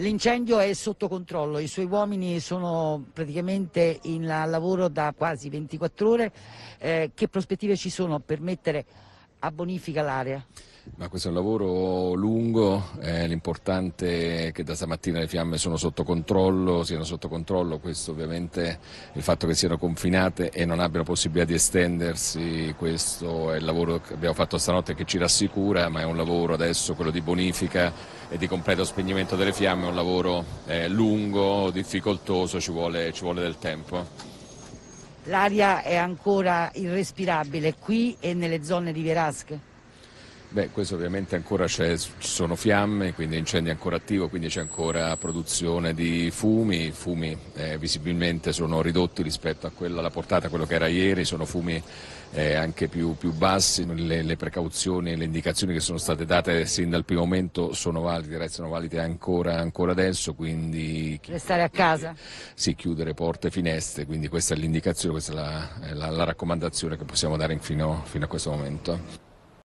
L'incendio è sotto controllo, i suoi uomini sono praticamente in lavoro da quasi 24 ore. Eh, che prospettive ci sono per mettere a bonifica l'area. Ma questo è un lavoro lungo, eh, l'importante è che da stamattina le fiamme sono sotto controllo, siano sotto controllo, questo ovviamente il fatto che siano confinate e non abbiano possibilità di estendersi, questo è il lavoro che abbiamo fatto stanotte che ci rassicura, ma è un lavoro adesso quello di bonifica e di completo spegnimento delle fiamme, è un lavoro eh, lungo, difficoltoso, ci vuole, ci vuole del tempo. L'aria è ancora irrespirabile qui e nelle zone di Verasche? Beh, questo ovviamente ancora ci sono fiamme, quindi incendio ancora attivo, quindi c'è ancora produzione di fumi, i fumi eh, visibilmente sono ridotti rispetto a quella, alla portata, quello che era ieri, sono fumi eh, anche più, più bassi, le, le, precauzioni e le indicazioni che sono state date sin dal primo momento sono valide, restano valide ancora, ancora adesso, quindi... Restare a casa? Sì, chiudere porte e finestre, quindi questa è l'indicazione, questa è la, la, la raccomandazione che possiamo dare fino, fino a questo momento.